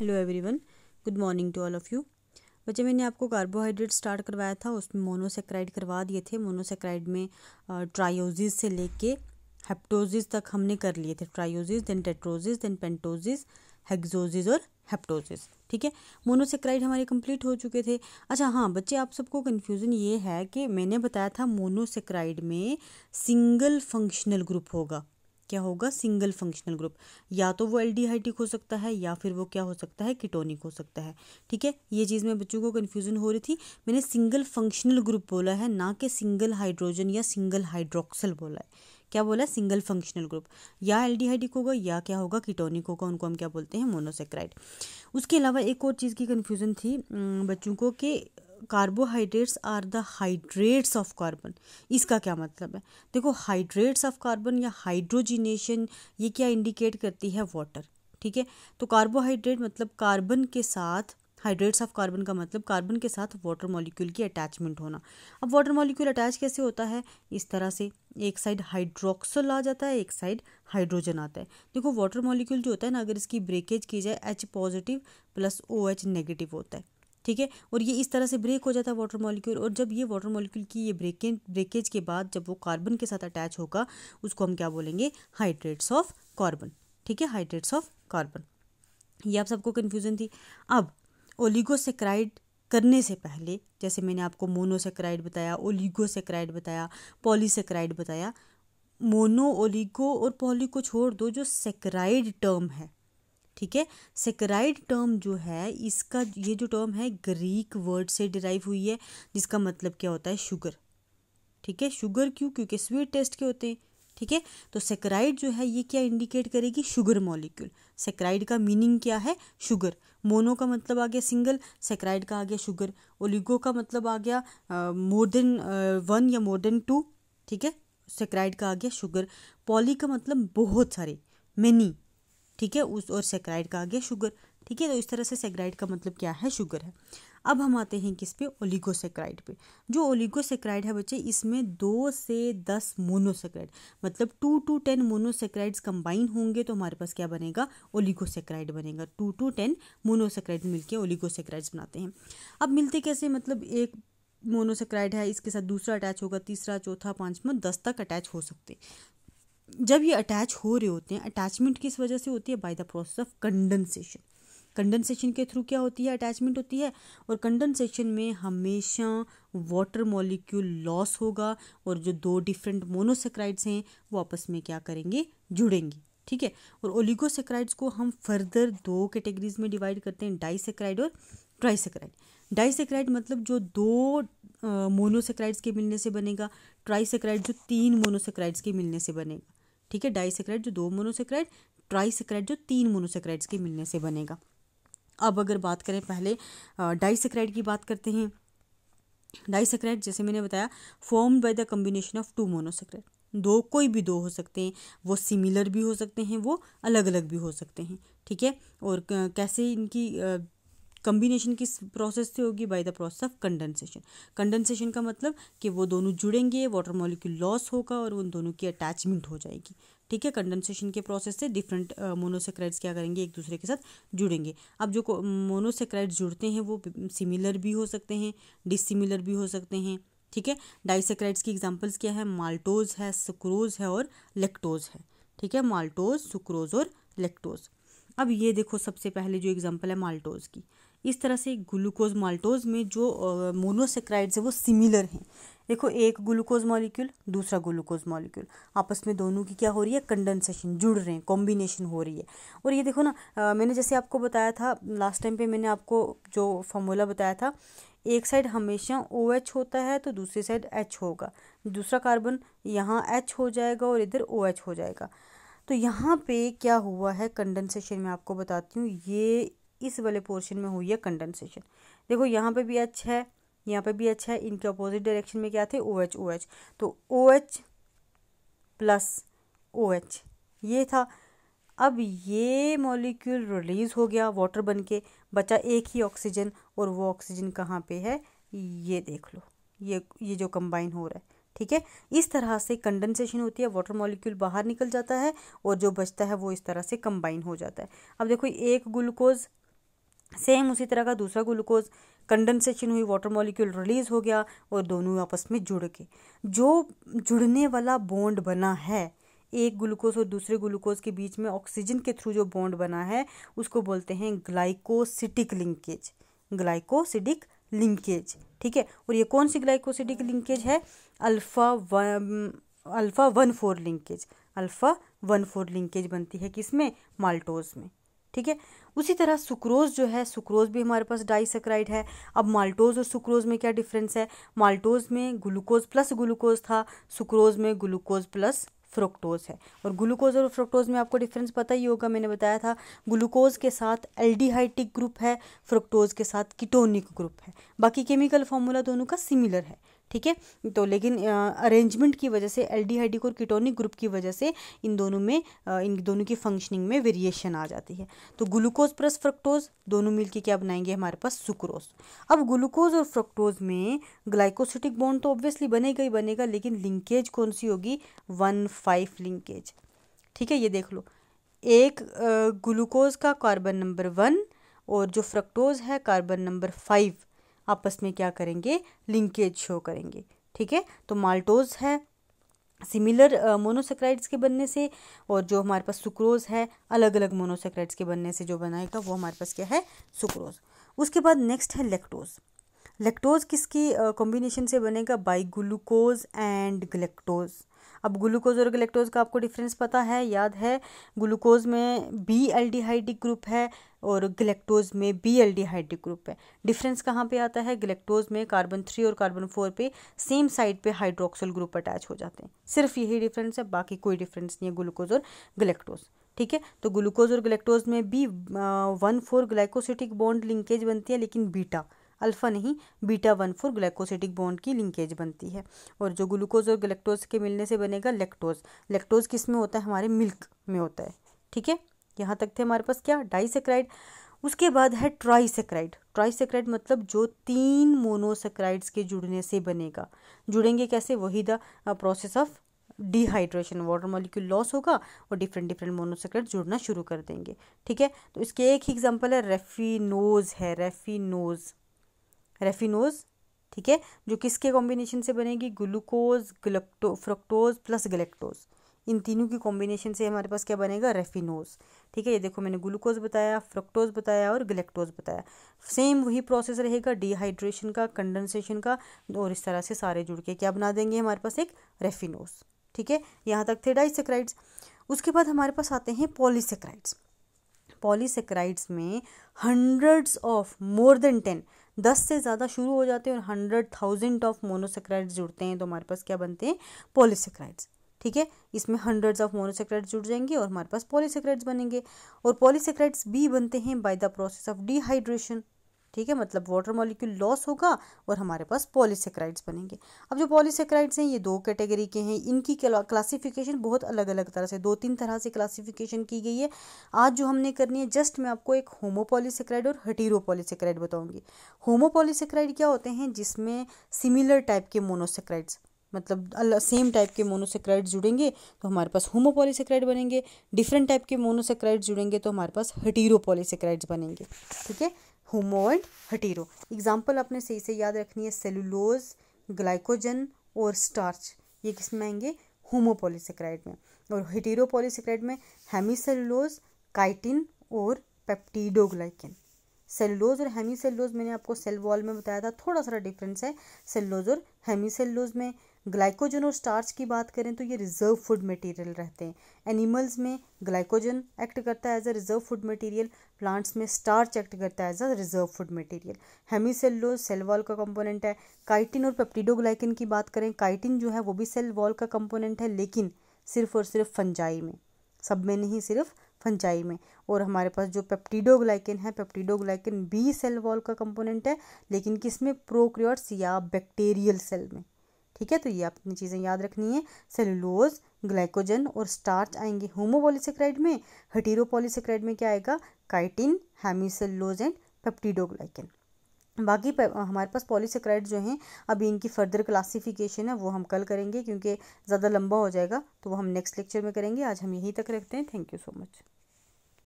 hello everyone good morning to all of you बच्चे मैंने आपको कार्बोहाइड्रेट स्टार्ट करवाया था उसमें मोनोसेक्राइड करवा दिए थे मोनोसेक्राइड में ट्रायोजिस से लेके हेप्टोजिस तक हमने कर लिए थे ट्रायोजिस देन टेट्रोजिस देन पेंटोजिस हेग्जोजिस और हेप्टोजिस ठीक है मोनोसेक्राइड हमारे कंप्लीट हो चुके थे अच्छा हाँ बच्चे आप सबको कन्फ्यूज़न ये है कि मैंने बताया था मोनोसेक्राइड में सिंगल फंक्शनल ग्रुप होगा क्या होगा सिंगल फंक्शनल ग्रुप या तो वो एल्डिहाइटिक हो सकता है या फिर वो क्या हो सकता है किटोनिक हो सकता है ठीक है ये चीज़ में बच्चों को कन्फ्यूजन हो रही थी मैंने सिंगल फंक्शनल ग्रुप बोला है ना कि सिंगल हाइड्रोजन या सिंगल हाइड्रोक्सल बोला है क्या बोला सिंगल फंक्शनल ग्रुप या एल्डिहाइडिक होगा या क्या होगा किटोनिक होगा उनको हम क्या बोलते हैं मोनोसेक्राइड उसके अलावा एक और चीज़ की कन्फ्यूज़न थी बच्चों को कि carbohydrates are the hydrates of carbon इसका क्या मतलब है देखो हाइड्रेट्स ऑफ कार्बन या हाइड्रोजिनेशन ये क्या इंडिकेट करती है वाटर ठीक है तो कार्बोहाइड्रेट मतलब कार्बन के साथ हाइड्रेट्स ऑफ कार्बन का मतलब कार्बन के साथ वाटर मॉलिक्यूल की अटैचमेंट होना अब वाटर मॉलिक्यूल अटैच कैसे होता है इस तरह से एक साइड हाइड्रोक्सल आ जाता है एक साइड हाइड्रोजन आता है देखो वाटर मॉलिक्यूल जो होता है ना अगर इसकी ब्रेकेज की जाए H positive plus O H negative होता है ठीक है और ये इस तरह से ब्रेक हो जाता है वाटर मॉलिक्यूल और जब ये वाटर मॉलिक्यूल की ये ब्रेकेज ब्रेकेज के बाद जब वो कार्बन के साथ अटैच होगा उसको हम क्या बोलेंगे हाइड्रेट्स ऑफ कार्बन ठीक है हाइड्रेट्स ऑफ कार्बन ये आप सबको कन्फ्यूज़न थी अब ओलिगोसेक्राइड करने से पहले जैसे मैंने आपको मोनोसेक्राइड बताया ओलिगोसेक्राइड बताया पॉलीसेक्राइड बताया मोनो ओलिगो और पॉली को छोड़ दो जो सेक्राइड टर्म है ठीक है सेक्राइड टर्म जो है इसका ये जो टर्म है ग्रीक वर्ड से डिराइव हुई है जिसका मतलब क्या होता है शुगर ठीक है शुगर क्यों क्योंकि स्वीट टेस्ट के होते हैं ठीक है तो सेक्राइड जो है ये क्या इंडिकेट करेगी शुगर मॉलिक्यूल सेक्राइड का मीनिंग क्या है शुगर मोनो का मतलब आ गया सिंगल सेक्राइड का आ गया शुगर ओलिगो का मतलब आ गया मोर देन वन या मोर देन टू ठीक है सेक्राइड का आ गया शुगर पॉली का मतलब बहुत सारे मेनी ठीक है उस और सेक्राइड का आ गया शुगर ठीक है तो इस तरह से सेक्राइड का मतलब क्या है शुगर है अब हम आते हैं किस पे ओलिगोसेक्राइड पे जो ओलिगोसेक्राइड है बच्चे इसमें दो से दस मोनोसेक्राइड मतलब two to ten monosaccharides combine होंगे तो हमारे पास क्या बनेगा ओलिगोसेक्राइड बनेगा टू टू टेन मोनोसेक्राइड मिलके ओलिगोसेक्राइड्स बनाते हैं अब मिलते कैसे मतलब एक मोनोसेक्राइड है इसके साथ दूसरा अटैच होगा तीसरा चौथा पाँचवा दस तक अटैच हो सकते जब ये अटैच हो रहे होते हैं अटैचमेंट किस वजह से होती है by the process of condensation condensation के थ्रू क्या होती है अटैचमेंट होती है और कंडेंसेशन में हमेशा वाटर मॉलिक्यूल लॉस होगा और जो दो डिफरेंट मोनोसेक्राइड्स हैं वो आपस में क्या करेंगे जुड़ेंगी ठीक है और ओलिगोसेक्राइड्स को हम फर्दर दो कैटेगरीज में डिवाइड करते हैं डाइसेक्राइड और ट्राइसेक्राइड डाइसेक्राइड मतलब जो दो मोनोसेक्राइड्स के मिलने से बनेगा ट्राइसेक्राइड जो तीन मोनोसेक्राइड्स के मिलने से बनेगा ठीक है डाईसेक्राइड जो दो मोनोसेक्राइड ट्राईसेक्राइड जो तीन मोनोसेक्राइड्स के मिलने से बनेगा अब अगर बात करें पहले डाईसेक्राइड की बात करते हैं डाईसेक्राइड जैसे मैंने बताया form by the combination of two monosaccharide दो कोई भी दो हो सकते हैं वो सिमिलर भी हो सकते हैं वो अलग अलग भी हो सकते हैं ठीक है और कैसे इनकी कम्बिनेशन किस प्रोसेस से होगी by the process of condensation condensation का मतलब कि वो दोनों जुड़ेंगे वाटर मॉलिक्यूल लॉस होगा और उन दोनों की अटैचमेंट हो जाएगी ठीक है कंडेंसेशन के प्रोसेस से डिफरेंट मोनोसेक्राइड्स क्या करेंगे एक दूसरे के साथ जुड़ेंगे अब जो मोनोसेक्राइड्स जुड़ते हैं वो सिमिलर भी हो सकते हैं डिसिमिलर भी हो सकते हैं ठीक है डाइसेक्राइड्स की एग्जाम्पल्स क्या है माल्टोज है सुक्रोज है और लेक्टोज है ठीक है माल्टोज सुक्रोज और लेक्टोज अब ये देखो सबसे पहले जो एग्जाम्पल है माल्टोज की इस तरह से ग्लूकोज माल्टोज में जो मोनोसेक्राइड्स है वो सिमिलर हैं देखो एक ग्लूकोज मॉलिक्यूल दूसरा ग्लूकोज मॉलिक्यूल आपस में दोनों की क्या हो रही है कंडेंसेशन जुड़ रहे हैं कॉम्बिनेशन हो रही है और ये देखो ना मैंने जैसे आपको बताया था लास्ट टाइम पे मैंने आपको जो फॉर्मूला बताया था एक साइड हमेशा ओ OH होता है तो दूसरी साइड एच होगा दूसरा कार्बन यहाँ एच हो जाएगा और इधर ओ OH हो जाएगा तो यहाँ पे क्या हुआ है कंडेंसेशन में आपको बताती हूँ ये इस वाले पोर्शन में हुई है कंडेंसेशन देखो यहाँ पे भी अच्छा है यहाँ पे भी अच्छा है इनके अपोजिट डायरेक्शन में क्या थे ओ एच ओ एच तो O H plus O H ये था अब ये मॉलिक्यूल रिलीज़ हो गया वाटर बन के बचा एक ही ऑक्सीजन और वो ऑक्सीजन कहाँ पे है ये देख लो ये ये जो कंबाइन हो रहा है ठीक है इस तरह से कंडेंसेशन होती है वाटर मॉलिक्यूल बाहर निकल जाता है और जो बचता है वो इस तरह से कंबाइन हो जाता है अब देखो एक ग्लूकोज सेम उसी तरह का दूसरा ग्लूकोज कंडेंसेशन हुई वाटर मॉलिक्यूल रिलीज हो गया और दोनों आपस में जुड़ के जो जुड़ने वाला बॉन्ड बना है एक ग्लूकोज और दूसरे ग्लूकोज के बीच में ऑक्सीजन के थ्रू जो बॉन्ड बना है उसको बोलते हैं ग्लाइकोसिटिक लिंकेज ग्लाइकोसिडिक लिंकेज ठीक है और ये कौन सी ग्लाइकोसिडिक लिंकेज है alpha alpha one four linkage alpha one four linkage बनती है किसमें माल्टोज में ठीक है उसी तरह सुक्रोज जो है सुक्रोज भी हमारे पास डाइसक्राइड है अब माल्टोज और सुक्रोज में क्या डिफरेंस है माल्टोज में ग्लूकोज प्लस ग्लूकोज था सुक्रोज में ग्लूकोज प्लस फ्रुक्टोज है और ग्लूकोज और फ्रुक्टोज में आपको डिफरेंस पता ही होगा मैंने बताया था ग्लूकोज के साथ एल्डिहाइटिक ग्रुप है फ्रुक्टोज के साथ कीटोनिक ग्रुप है बाकी केमिकल फॉर्मूला दोनों का सिमिलर है ठीक है तो लेकिन अरेंजमेंट की वजह से एल्डिहाइडिक और कीटोनिक ग्रुप की वजह से इन दोनों में इन दोनों की फंक्शनिंग में वेरिएशन आ जाती है तो ग्लूकोज प्लस फ्रक्टोज दोनों मिल के क्या बनाएंगे हमारे पास सुक्रोज अब ग्लूकोज और फ्रक्टोज में ग्लाइकोसिटिक बॉन्ड तो ऑब्वियसली बनेगा ही बनेगा लेकिन लिंकेज कौन सी होगी वन फाइव लिंकेज ठीक है ये देख लो एक ग्लूकोज का कार्बन नंबर वन और जो फ्रक्टोज है कार्बन नंबर फाइव आपस में क्या करेंगे लिंकेज शो करेंगे ठीक है तो माल्टोज है सिमिलर मोनोसेक्राइड्स के बनने से और जो हमारे पास सुक्रोज है अलग अलग मोनोसेक्राइड्स के बनने से जो बनाएगा तो वो हमारे पास क्या है सुक्रोज उसके बाद नेक्स्ट है लेक्टोज लेक्टोज किसकी कॉम्बिनेशन uh, से बनेगा बाई ग्लूकोज एंड ग्लेक्टोज अब ग्लूकोज और ग्लेक्टोज का आपको डिफरेंस पता है याद है ग्लूकोज में बी एल्डिहाइडिक ग्रुप है और गलेक्टोज में बी एल डी हाइड्रिक ग्रुप है डिफरेंस कहाँ पे आता है गलेक्टोज में कार्बन थ्री और कार्बन फोर पे सेम साइड पे हाइड्रोक्सल ग्रुप अटैच हो जाते हैं सिर्फ यही डिफरेंस है बाकी कोई डिफरेंस नहीं है ग्लूकोज और गलेक्टोज ठीक है तो ग्लूकोज और गलेक्टोज में B one four glycosidic bond linkage बनती है लेकिन बीटा अल्फ़ा नहीं beta one four glycosidic bond की लिंकेज बनती है और जो ग्लूकोज और गलेक्टोज के मिलने से बनेगा लेक्टोज लेक्टोज किस में होता है हमारे मिल्क में होता है ठीक है यहाँ तक थे हमारे पास क्या डाइसेक्राइड उसके बाद है ट्राईसेक्राइड ट्राईसेक्राइड मतलब जो तीन मोनोसेक्राइड्स के जुड़ने से बनेगा जुड़ेंगे कैसे वही the process of dehydration water molecule loss होगा और डिफरेंट डिफरेंट मोनोसेक्राइड जुड़ना शुरू कर देंगे ठीक है तो इसके एक ही एग्जाम्पल है रेफिनोज है रेफिनोज रेफिनोज ठीक है जो किसके कॉम्बिनेशन से बनेगी glucose galacto fructose plus galactose इन तीनों की कॉम्बिनेशन से हमारे पास क्या बनेगा रेफिनोज ठीक है ये देखो मैंने ग्लूकोज बताया फ्रक्टोज बताया और गलेक्टोज बताया सेम वही प्रोसेस रहेगा डिहाइड्रेशन का कंडेंसेशन का और इस तरह से सारे जुड़ के क्या बना देंगे हमारे पास एक रेफिनोज ठीक है यहाँ तक थे डाइसेक्राइड्स उसके बाद हमारे पास आते हैं पॉलीसेक्राइड्स पॉलीसेक्राइड्स में hundreds of more than ten दस से ज़्यादा शुरू हो जाते हैं और हंड्रेड थाउजेंड ऑफ मोनोसेक्राइड्स जुड़ते हैं तो हमारे पास क्या बनते हैं पॉलीसेक्राइड्स ठीक है इसमें हंड्रेड्स ऑफ मोनोसेक्राइड्स जुड़ जाएंगे और हमारे पास पॉलीसेक्राइड्स बनेंगे और पॉलीसेक्राइड्स भी बनते हैं by the process of dehydration ठीक है मतलब वाटर मॉलिक्यूल लॉस होगा और हमारे पास पॉलीसेक्राइड्स बनेंगे अब जो पॉलीसेक्राइड्स हैं ये दो कैटेगरी के हैं इनकी क्लासिफिकेशन बहुत अलग अलग तरह से दो तीन तरह से क्लासिफिकेशन की गई है आज जो हमने करनी है जस्ट मैं आपको एक होमोपॉलीसेक्राइड और हटीरोपॉलीसेक्राइड बताऊंगी होमोपॉलीसेक्राइड क्या होते हैं जिसमें सिमिलर टाइप के मोनोसेक्राइड्स मतलब अल सेम टाइप के मोनोसेक्राइड जुड़ेंगे तो हमारे पास होमोपोलीसेक्राइड बनेंगे डिफरेंट टाइप के मोनोसेक्राइड जुड़ेंगे तो हमारे पास हटीरोपॉलीसेक्राइड्स बनेंगे ठीक है होमो एंड हटीरो एग्जाम्पल आपने सही से याद रखनी है सेलुलोज ग्लाइकोजन और स्टार्च ये किस में आएंगे होमोपोलीसेक्राइड में और हेटीरोपॉलीसेक्राइड में हेमीसेलुलोज काइटिन और पेप्टीडोग्लाइकिन सेलुलोज और हेमीसेलुलोज मैंने आपको सेल वॉल में बताया था थोड़ा सा डिफरेंस है सेलुलोज और हेमीसेलुलोज में ग्लाइकोजन और स्टार्च की बात करें तो ये रिजर्व फूड मटेरियल रहते हैं एनिमल्स में ग्लाइकोजन एक्ट करता है as a reserve food material plants में स्टार्च एक्ट करता है as a reserve food material hemicellulose cell wall का कंपोनेंट है काइटिन और पेप्टिडोग्लाइकिन की बात करें काइटिन जो है वो भी सेल वॉल का कंपोनेंट है लेकिन सिर्फ और सिर्फ फंजाई में सब में नहीं सिर्फ फंजाई में और हमारे पास जो पेप्टिडोग्लाइकिन है पेप्टिडोग्लाइकिन भी सेल वॉल का कंपोनेंट है लेकिन किस में प्रोक्रियोट्स या बैक्टीरियल सेल में ठीक है तो ये आपने चीज़ें याद रखनी है सेलुलोज ग्लाइकोजन और स्टार्च आएंगे होमोपोलीसेक्राइड में हटीरोपोलीसेक्राइड में क्या आएगा काइटिन हेमीसेलुलोज एंड पेप्टिडोग्लाइकन बाकी हमारे पास पॉलीसेक्राइड जो हैं अभी इनकी फर्दर क्लासिफिकेशन है वो हम कल करेंगे क्योंकि ज़्यादा लंबा हो जाएगा तो वो हम नेक्स्ट लेक्चर में करेंगे आज हम यहीं तक रखते हैं थैंक यू सो मच